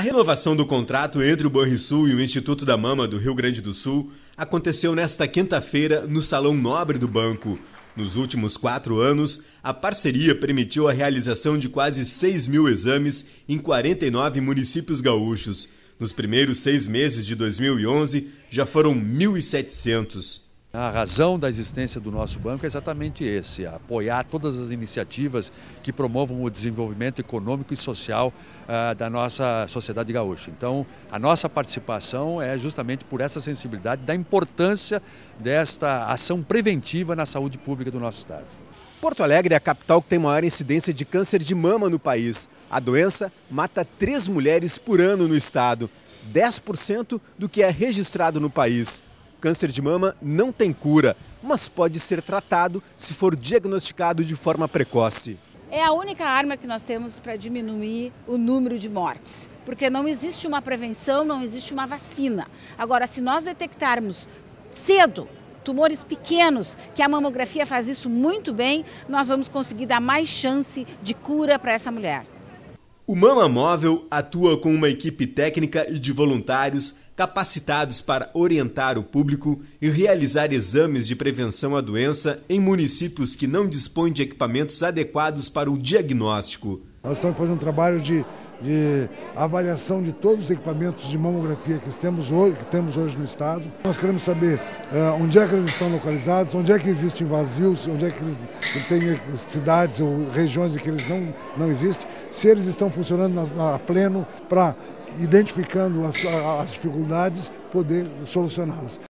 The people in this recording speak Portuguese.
A renovação do contrato entre o Banrisul e o Instituto da Mama do Rio Grande do Sul aconteceu nesta quinta-feira no Salão Nobre do Banco. Nos últimos quatro anos, a parceria permitiu a realização de quase 6 mil exames em 49 municípios gaúchos. Nos primeiros seis meses de 2011, já foram 1.700. A razão da existência do nosso banco é exatamente esse, apoiar todas as iniciativas que promovam o desenvolvimento econômico e social uh, da nossa sociedade gaúcha. Então, a nossa participação é justamente por essa sensibilidade da importância desta ação preventiva na saúde pública do nosso estado. Porto Alegre é a capital que tem maior incidência de câncer de mama no país. A doença mata três mulheres por ano no estado, 10% do que é registrado no país. Câncer de mama não tem cura, mas pode ser tratado se for diagnosticado de forma precoce. É a única arma que nós temos para diminuir o número de mortes, porque não existe uma prevenção, não existe uma vacina. Agora, se nós detectarmos cedo tumores pequenos, que a mamografia faz isso muito bem, nós vamos conseguir dar mais chance de cura para essa mulher. O Mama Móvel atua com uma equipe técnica e de voluntários capacitados para orientar o público e realizar exames de prevenção à doença em municípios que não dispõem de equipamentos adequados para o diagnóstico. Nós estamos fazendo um trabalho de, de, avaliação de todos os equipamentos de mamografia que temos hoje, que temos hoje no Estado. Nós queremos saber uh, onde é que eles estão localizados, onde é que existem vazios, onde é que eles têm eh, cidades ou regiões em que eles não, não existem, se eles estão funcionando na, na pleno para, identificando as, as dificuldades, poder solucioná-las.